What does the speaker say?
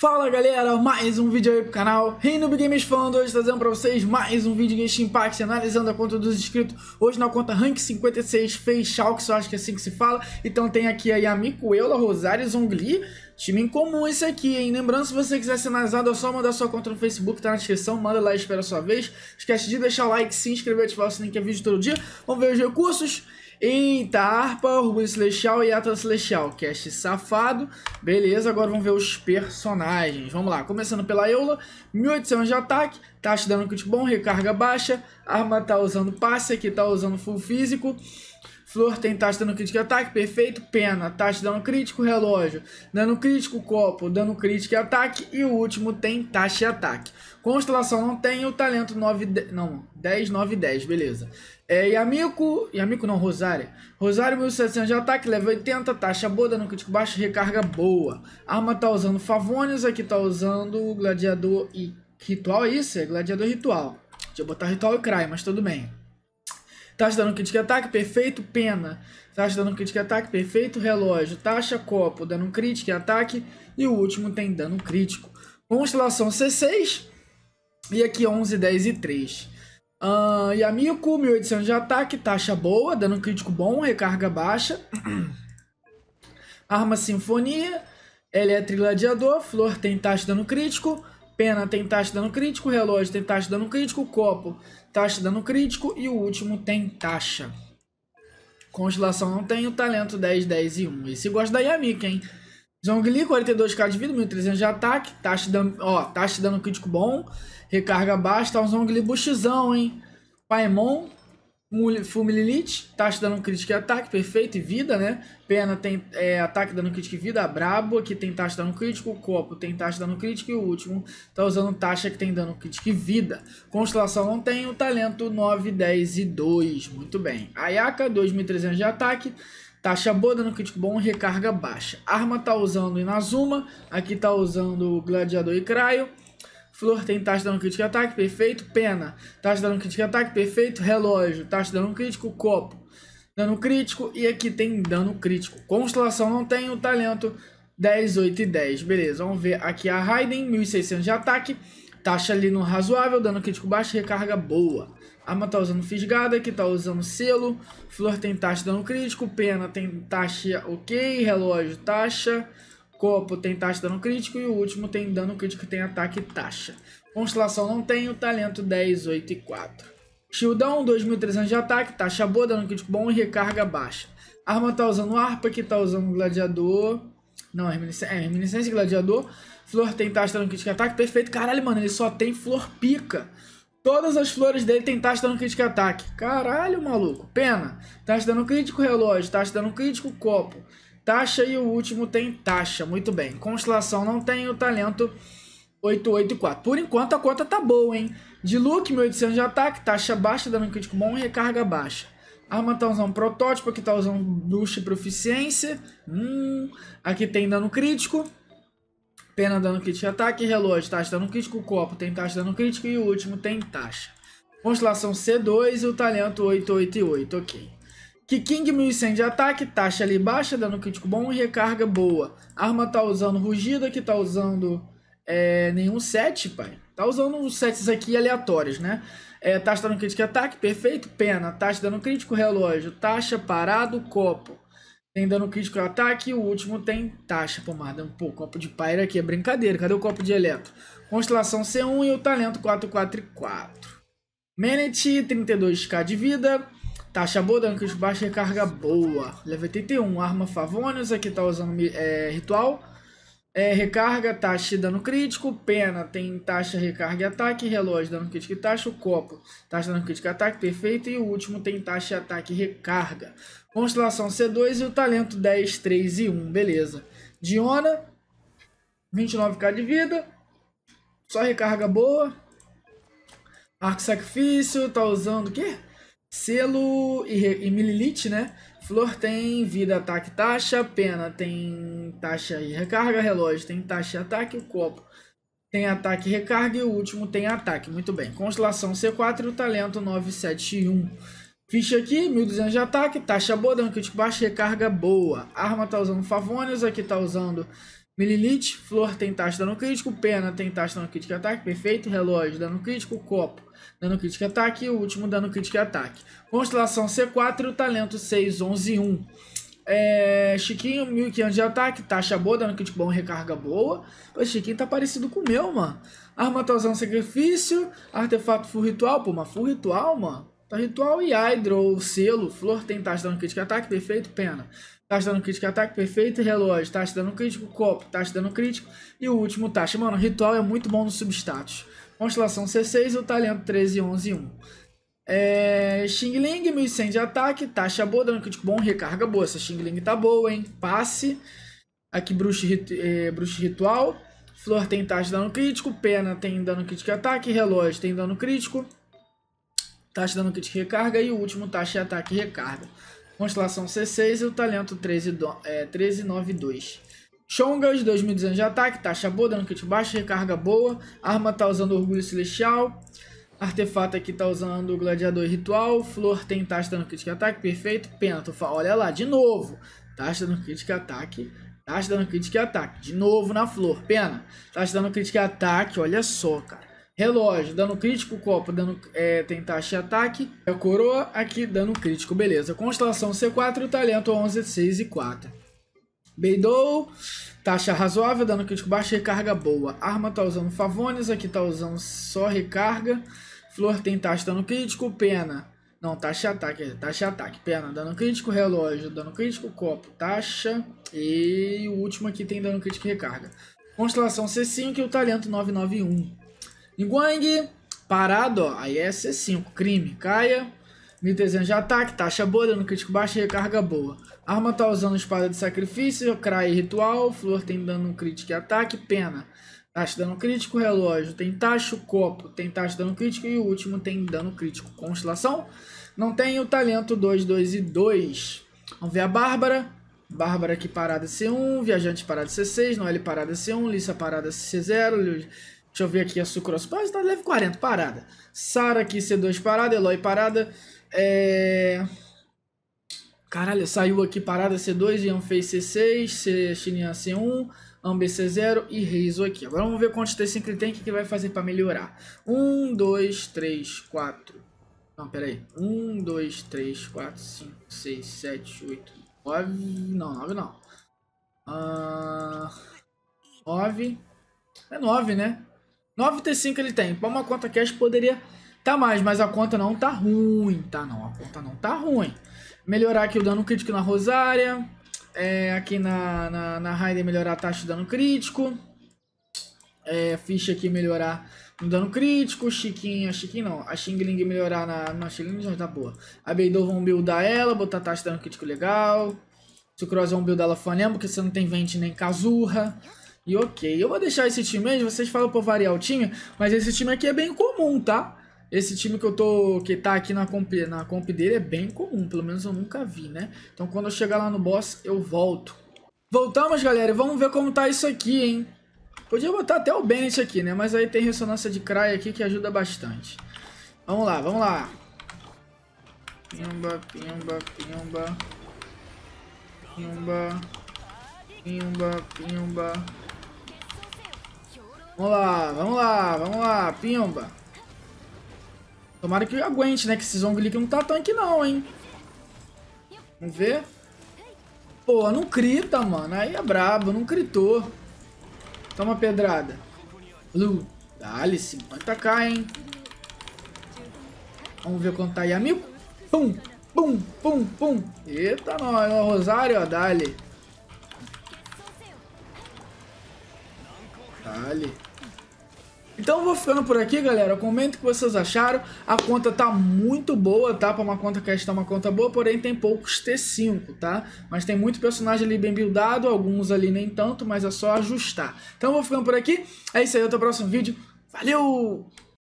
Fala galera, mais um vídeo aí pro canal Reinubi Games falando hoje trazendo pra vocês mais um vídeo de Genshin Impact, analisando a conta dos inscritos Hoje na conta Rank 56, Feixal, que só acho que é assim que se fala Então tem aqui a Yami Coelho, Rosário Zongli Time em comum esse aqui, hein? Lembrando, se você quiser ser analisado, é só mandar sua conta no Facebook, tá na descrição. Manda lá e espera a sua vez. Esquece de deixar o like, se inscrever, ativar o sininho que é vídeo todo dia. Vamos ver os recursos. Eita, harpa, orgulho celestial e ata celestial. Cast safado. Beleza, agora vamos ver os personagens. Vamos lá, começando pela Eula. 1800 de ataque, taxa de dano kit bom, recarga baixa. Arma tá usando passe, aqui tá usando full físico. Flor tem taxa dando crítico e ataque, perfeito, pena, taxa dando crítico, relógio, dando crítico, copo, dando crítico e ataque, e o último tem taxa e ataque. Constelação não tem, o talento 9, 10, não, 10, 9, 10, beleza. É, Yamiko, Yamiko não, Rosária. Rosário 1700 de ataque, level 80, taxa boa, dando crítico baixo, recarga boa. Arma tá usando Favonius, aqui tá usando Gladiador e Ritual, é isso? É Gladiador Ritual. Deixa eu botar Ritual e Cry, mas tudo bem. Taxa tá dando crítica ataque, perfeito, pena. Taxa tá dando crítica ataque, perfeito, relógio. Taxa copo, dando crítica e ataque. E o último tem dano crítico. Constelação C6. E aqui 11, 10 e 3. Uh, ah, Yamiko, 1800 de ataque, taxa boa, dano crítico bom, recarga baixa. Arma Sinfonia, Eletre Gladiador, Flor tem taxa dano crítico. Pena tem taxa de dano crítico, relógio tem taxa de dano crítico, copo taxa tá de dano crítico e o último tem taxa. Constelação não tem, o talento 10, 10 e 1. Esse gosta da Yamika, hein? Zongli 42k de vida, 1300 de ataque, taxa tá de dano, ó, taxa tá de dano crítico bom, recarga baixa, tá um Zongli buchizão, hein? Paimon, Fume Lilith, taxa dando crítica e ataque, perfeito, e vida, né? Pena tem é, ataque dando crítica e vida, a Brabo aqui tem taxa dando crítico, o Copo tem taxa dando crítica e o último tá usando taxa que tem dando crítica e vida. Constelação não tem, o talento 9, 10 e 2, muito bem. Ayaka, 2.300 de ataque, taxa boa dando crítico bom, recarga baixa. Arma tá usando Inazuma, aqui tá usando Gladiador e Craio. Flor tem taxa tá de dano crítico e ataque, perfeito. Pena, taxa tá de dano crítico e ataque, perfeito. Relógio, taxa tá de dano crítico, copo, dano crítico. E aqui tem dano crítico. Constelação não tem, o talento 10, 8 e 10. Beleza, vamos ver aqui a Raiden, 1600 de ataque. Taxa ali no razoável, dano crítico baixo, recarga boa. Arma tá usando fisgada, aqui tá usando selo. Flor tem taxa de dano crítico, pena tem taxa ok, relógio taxa. Copo tem taxa de dano crítico e o último tem dano crítico tem ataque e taxa. Constelação não tem, o talento 10, 8 e 4. Shieldão, 2.300 de ataque, taxa boa, dano crítico bom e recarga baixa. Arma tá usando arpa que tá usando gladiador. Não, é reminiscência, é reminiscência gladiador. Flor tem taxa de dano crítico e ataque, perfeito. Caralho, mano, ele só tem flor pica. Todas as flores dele tem taxa de dano crítico e ataque. Caralho, maluco. Pena. Taxa de dano crítico, relógio. Taxa de dano crítico, copo taxa e o último tem taxa. Muito bem. Constelação não tem o talento 884. Por enquanto a conta tá boa, hein? De look 1800 de ataque, taxa baixa, dano crítico bom e recarga baixa. Arma tá usando protótipo, aqui tá usando bruxa e proficiência. Hum, aqui tem dano crítico. Pena dano crítico de ataque, relógio taxa dano crítico, copo tem taxa dano crítico e o último tem taxa. Constelação C2 e o talento 888, ok. King 1100 de ataque, taxa ali baixa, dando crítico bom e recarga boa. Arma tá usando rugida, que tá usando é, nenhum set, pai. Tá usando os sets aqui aleatórios, né? É, taxa dando crítico e ataque, perfeito. Pena, taxa dando crítico, relógio, taxa, parado, copo. Tem dano crítico e ataque, o último tem taxa, pomada. Pô, copo de paira aqui é brincadeira. Cadê o copo de eletro? Constelação C1 e o talento 444. Meneti 32k de vida. Taxa boa, dano crítico baixo, recarga boa. Level 81, arma Favonius, aqui tá usando é, ritual. É, recarga, taxa e dano crítico. Pena tem taxa, recarga e ataque. Relógio, dano crítico e taxa. O copo, taxa, dano crítico e ataque. Perfeito. E o último tem taxa, ataque e recarga. Constelação C2 e o talento 10, 3 e 1. Beleza. Diona, 29k de vida. Só recarga boa. Arco Sacrifício, tá usando o quê? Selo e, e Mililith, né? Flor tem vida, ataque, taxa. Pena tem taxa e recarga. Relógio tem taxa e ataque. O copo tem ataque e recarga. E o último tem ataque. Muito bem. Constelação C4 e o talento 971. Ficha aqui, 1200 de ataque. Taxa boa, dano crítico baixo, recarga boa. Arma tá usando Favonius. Aqui tá usando Mililite, flor tem taxa dano crítico, pena tem taxa dano crítico e ataque, perfeito, relógio, dano crítico, copo, dano crítico e ataque, e o último dano crítico e ataque. Constelação C4 e o talento 6, 11 1. É, Chiquinho, 1500 de ataque, taxa boa, dano crítico bom, recarga boa. O Chiquinho tá parecido com o meu, mano. Arma tá usando sacrifício, artefato full ritual, pô, mas full ritual, mano. Tá ritual e Hydro, selo, flor tem taxa tá de dano crítico ataque, perfeito, pena. Taxa tá de dano crítico ataque, perfeito, relógio. Taxa tá de dano crítico, copo. Taxa de dano crítico e o último, taxa. Mano, ritual é muito bom no substatus. Constelação C6 e o talento 13, 11, 1. É, Xing Ling, 1100 de ataque, taxa boa, dano crítico bom, recarga boa. Essa Xing Ling tá boa, hein? Passe. Aqui, bruxo, é, bruxo ritual. Flor tem taxa de dano crítico, pena tem dano crítico e ataque, relógio tem dano crítico. Taxa de dano crítico recarga e o último taxa de ataque recarga. Constelação C6 e o talento 1392. é, 1392. Chongas, 2200 de ataque, taxa boa, dano kit baixo, recarga boa. Arma tá usando Orgulho Celestial. Artefato aqui tá usando Gladiador Ritual. Flor tem taxa dano kit ataque, perfeito. Pentofa, olha lá, de novo. Taxa dano kit ataque, taxa dano kit ataque. De novo na flor, pena. Taxa dano kit ataque, olha só, cara. Relógio, dano crítico, copo, dano é, tem taxa de ataque. É coroa, aqui dano crítico, beleza. Constelação C4, talento 11, 6 e 4. Beidou, taxa razoável, dano crítico baixo, recarga boa. Arma tá usando favones, aqui tá usando só recarga. Flor tem taxa dano crítico, pena. Não, taxa de ataque, é, taxa de ataque, pena, dano crítico, relógio, dano crítico, copo, taxa. E o último aqui tem dano crítico e recarga. Constelação C5 e o talento 991. Nguang, parado, ó, aí é C5, crime, caia, 1300 de ataque, taxa boa, dano crítico baixo e recarga boa. Arma tá usando espada de sacrifício, crai ritual, flor tem dano crítico e ataque, pena. Taxa de dano crítico, relógio tem taxa, copo tem taxa de dano crítico e o último tem dano crítico. Constelação não tem o talento tá 2, 2 e 2. Vamos ver a Bárbara. Bárbara aqui parada C1, Viajante parada C6, Noelle parada C1, Lissa parada C0, Deixa eu ver aqui a sucrose pode tá leve 40, parada. Sara aqui, C2 parada, Eloy parada. É... Caralho, saiu aqui parada C2, Ian fez C6, Xinian C1, ambe C0 e Reizo aqui. Agora vamos ver quantos T5 ele tem, o que, que vai fazer para melhorar. 1, 2, 3, 4... Não, pera aí. 1, 2, 3, 4, 5, 6, 7, 8, 9... Não, 9 não. nove 9... Ah, é 9, né? 9.5 ele tem. Para uma conta cash poderia tá mais, mas a conta não tá ruim, tá? Não, a conta não tá ruim. Melhorar aqui o dano crítico na Rosária. É, aqui na, na, na Raiden melhorar a taxa de dano crítico. É, ficha aqui melhorar no dano crítico. Chiquinha, Chiquinha não. A Xingling melhorar na. Na Xingling já tá boa. A Beidou vão buildar ela, botar taxa de dano crítico legal. Se Sucrose vão buildar ela Fanemo, porque você não tem Vente nem Kazurra. E ok, eu vou deixar esse time aí, vocês falam pra variar o time, mas esse time aqui é bem comum, tá? Esse time que eu tô. que tá aqui na comp, na comp dele é bem comum, pelo menos eu nunca vi, né? Então quando eu chegar lá no boss, eu volto. Voltamos, galera, e vamos ver como tá isso aqui, hein? Podia botar até o Bennett aqui, né? Mas aí tem ressonância de Cry aqui que ajuda bastante. Vamos lá, vamos lá. Pimba, pimba, pimba. Pimba. Pimba, pimba. Vamos lá, vamos lá, vamos lá, pimba. Tomara que aguente, né? Que esse que não tá tanque não, hein? Vamos ver. Pô, não crita, mano. Aí é brabo, não critou. Toma pedrada. Lu, dá-lhe-se. Pode tacar, hein? Vamos ver quanto tá aí. Amigo. Pum, pum, pum, pum. Eita, nóis. O Rosário, ó. Dá-lhe. Dá-lhe. Então eu vou ficando por aqui, galera. Comenta o que vocês acharam. A conta tá muito boa, tá? Pra uma conta que tá uma conta boa, porém tem poucos T5, tá? Mas tem muito personagem ali bem buildado, alguns ali nem tanto, mas é só ajustar. Então eu vou ficando por aqui. É isso aí, até o próximo vídeo. Valeu!